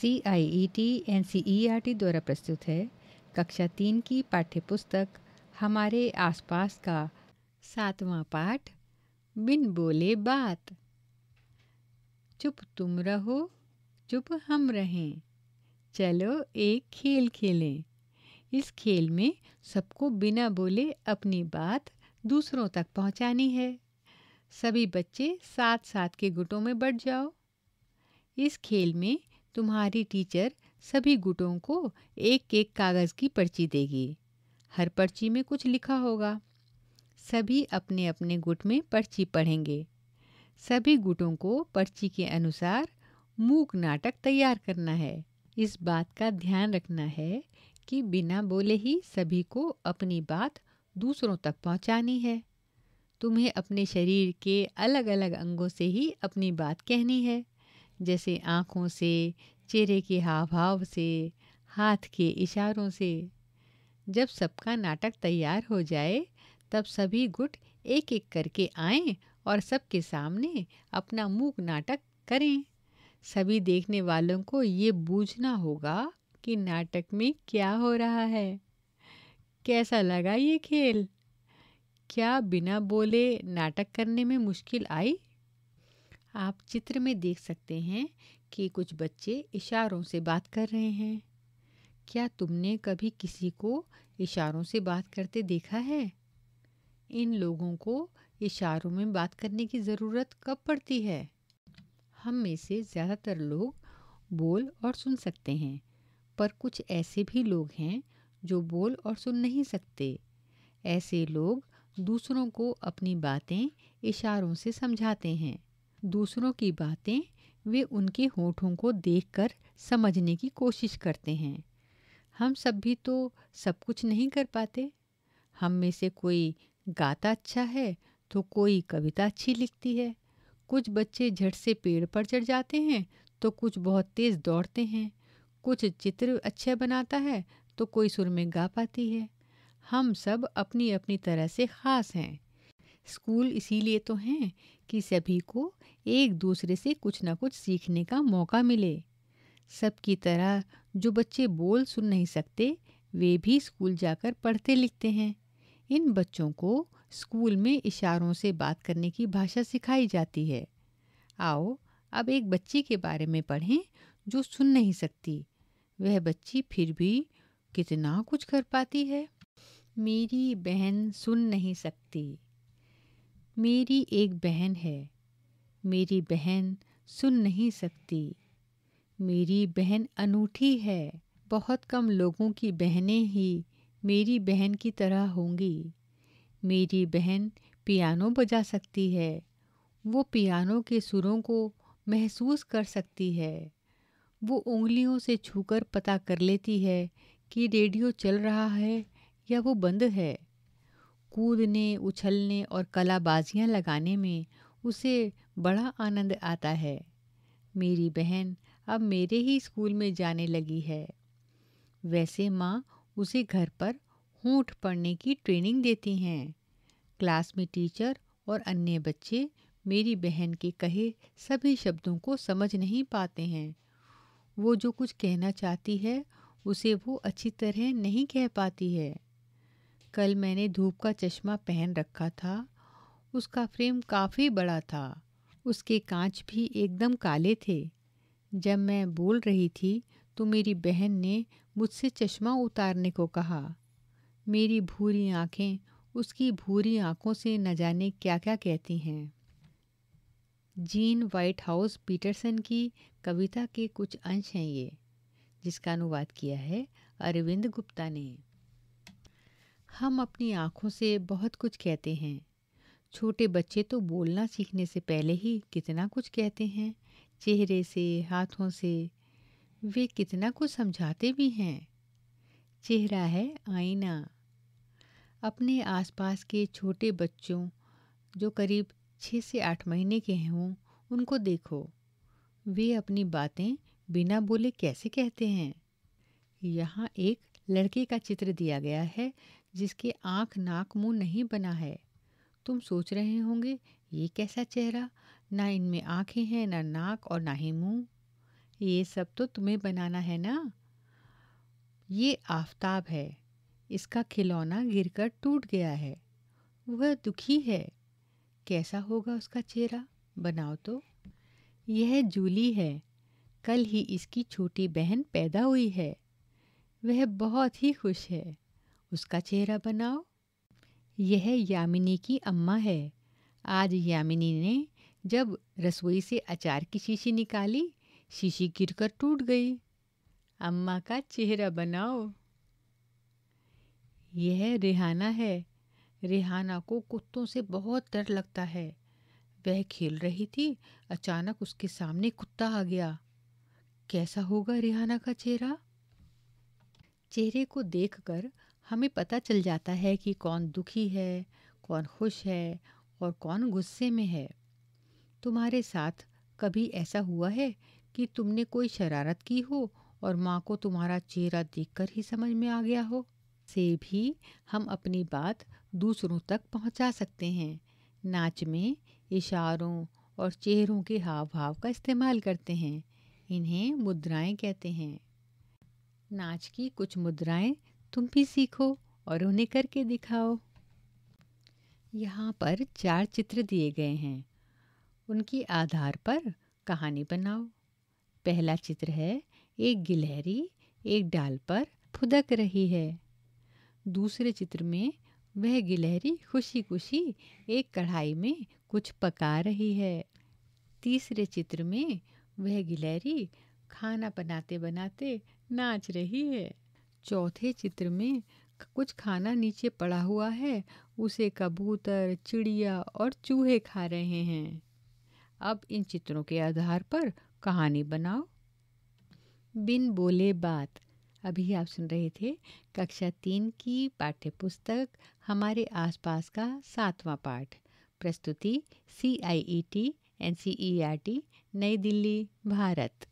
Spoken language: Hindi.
C I E T N C E R T द्वारा प्रस्तुत है कक्षा तीन की पाठ्य पुस्तक हमारे आसपास का सातवां पाठ बिन बोले बात चुप तुम रहो चुप हम रहें चलो एक खेल खेलें इस खेल में सबको बिना बोले अपनी बात दूसरों तक पहुंचानी है सभी बच्चे साथ साथ के गुटों में बढ़ जाओ इस खेल में तुम्हारी टीचर सभी गुटों को एक एक कागज़ की पर्ची देगी हर पर्ची में कुछ लिखा होगा सभी अपने अपने गुट में पर्ची पढ़ेंगे सभी गुटों को पर्ची के अनुसार मूक नाटक तैयार करना है इस बात का ध्यान रखना है कि बिना बोले ही सभी को अपनी बात दूसरों तक पहुंचानी है तुम्हें अपने शरीर के अलग अलग अंगों से ही अपनी बात कहनी है जैसे आँखों से चेहरे के हाव भाव से हाथ के इशारों से जब सबका नाटक तैयार हो जाए तब सभी गुट एक एक करके आए और सबके सामने अपना मूक नाटक करें सभी देखने वालों को ये बूझना होगा कि नाटक में क्या हो रहा है कैसा लगा ये खेल क्या बिना बोले नाटक करने में मुश्किल आई आप चित्र में देख सकते हैं कि कुछ बच्चे इशारों से बात कर रहे हैं क्या तुमने कभी किसी को इशारों से बात करते देखा है इन लोगों को इशारों में बात करने की ज़रूरत कब पड़ती है हम में से ज़्यादातर लोग बोल और सुन सकते हैं पर कुछ ऐसे भी लोग हैं जो बोल और सुन नहीं सकते ऐसे लोग दूसरों को अपनी बातें इशारों से समझाते हैं दूसरों की बातें वे उनके होठों को देखकर समझने की कोशिश करते हैं हम सब भी तो सब कुछ नहीं कर पाते हम में से कोई गाता अच्छा है तो कोई कविता अच्छी लिखती है कुछ बच्चे झट से पेड़ पर चढ़ जाते हैं तो कुछ बहुत तेज़ दौड़ते हैं कुछ चित्र अच्छे बनाता है तो कोई सुर में गा पाती है हम सब अपनी अपनी तरह से ख़ास हैं स्कूल इसीलिए तो हैं कि सभी को एक दूसरे से कुछ ना कुछ सीखने का मौका मिले सबकी तरह जो बच्चे बोल सुन नहीं सकते वे भी स्कूल जाकर पढ़ते लिखते हैं इन बच्चों को स्कूल में इशारों से बात करने की भाषा सिखाई जाती है आओ अब एक बच्ची के बारे में पढ़ें जो सुन नहीं सकती वह बच्ची फिर भी कितना कुछ कर पाती है मेरी बहन सुन नहीं सकती मेरी एक बहन है मेरी बहन सुन नहीं सकती मेरी बहन अनूठी है बहुत कम लोगों की बहनें ही मेरी बहन की तरह होंगी मेरी बहन पियानो बजा सकती है वो पियानो के सुरों को महसूस कर सकती है वो उंगलियों से छूकर पता कर लेती है कि रेडियो चल रहा है या वो बंद है कूदने उछलने और कलाबाजियाँ लगाने में उसे बड़ा आनंद आता है मेरी बहन अब मेरे ही स्कूल में जाने लगी है वैसे माँ उसे घर पर होंठ पढ़ने की ट्रेनिंग देती हैं क्लास में टीचर और अन्य बच्चे मेरी बहन के कहे सभी शब्दों को समझ नहीं पाते हैं वो जो कुछ कहना चाहती है उसे वो अच्छी तरह नहीं कह पाती है कल मैंने धूप का चश्मा पहन रखा था उसका फ्रेम काफ़ी बड़ा था उसके कांच भी एकदम काले थे जब मैं बोल रही थी तो मेरी बहन ने मुझसे चश्मा उतारने को कहा मेरी भूरी आँखें उसकी भूरी आँखों से न जाने क्या क्या कहती हैं जीन वाइट हाउस पीटरसन की कविता के कुछ अंश हैं ये जिसका अनुवाद किया है अरविंद गुप्ता ने हम अपनी आँखों से बहुत कुछ कहते हैं छोटे बच्चे तो बोलना सीखने से पहले ही कितना कुछ कहते हैं चेहरे से हाथों से वे कितना कुछ समझाते भी हैं चेहरा है आईना अपने आसपास के छोटे बच्चों जो करीब छः से आठ महीने के हों उनको देखो वे अपनी बातें बिना बोले कैसे कहते हैं यहाँ एक लड़के का चित्र दिया गया है जिसके आँख नाक मुंह नहीं बना है तुम सोच रहे होंगे ये कैसा चेहरा ना इनमें आंखें हैं ना नाक और ना ही मुंह ये सब तो तुम्हें बनाना है ना ये आफताब है इसका खिलौना गिरकर टूट गया है वह दुखी है कैसा होगा उसका चेहरा बनाओ तो यह जूली है कल ही इसकी छोटी बहन पैदा हुई है वह बहुत ही खुश है उसका चेहरा बनाओ यह यामिनी की अम्मा है आज यामिनी ने जब रसोई से अचार की शीशी निकाली शीशी गिरकर टूट गई अम्मा का चेहरा बनाओ यह रेहाना है रेहाना को कुत्तों से बहुत डर लगता है वह खेल रही थी अचानक उसके सामने कुत्ता आ गया कैसा होगा रेहाना का चेहरा चेहरे को देखकर हमें पता चल जाता है कि कौन दुखी है कौन खुश है और कौन गुस्से में है तुम्हारे साथ कभी ऐसा हुआ है कि तुमने कोई शरारत की हो और माँ को तुम्हारा चेहरा देखकर ही समझ में आ गया हो से भी हम अपनी बात दूसरों तक पहुँचा सकते हैं नाच में इशारों और चेहरों के हाव भाव का इस्तेमाल करते हैं इन्हें मुद्राएं कहते हैं नाच की कुछ मुद्राएं तुम भी सीखो और उन्हें करके दिखाओ यहाँ पर चार चित्र दिए गए हैं उनकी आधार पर कहानी बनाओ पहला चित्र है एक गिलहरी एक डाल पर फुदक रही है दूसरे चित्र में वह गिलहरी खुशी खुशी एक कढ़ाई में कुछ पका रही है तीसरे चित्र में वह गिलहरी खाना बनाते बनाते नाच रही है चौथे चित्र में कुछ खाना नीचे पड़ा हुआ है उसे कबूतर चिड़िया और चूहे खा रहे हैं अब इन चित्रों के आधार पर कहानी बनाओ बिन बोले बात अभी आप सुन रहे थे कक्षा तीन की पाठ्य पुस्तक हमारे आसपास का सातवां पाठ प्रस्तुति C I E T N C E R T New Delhi Bharat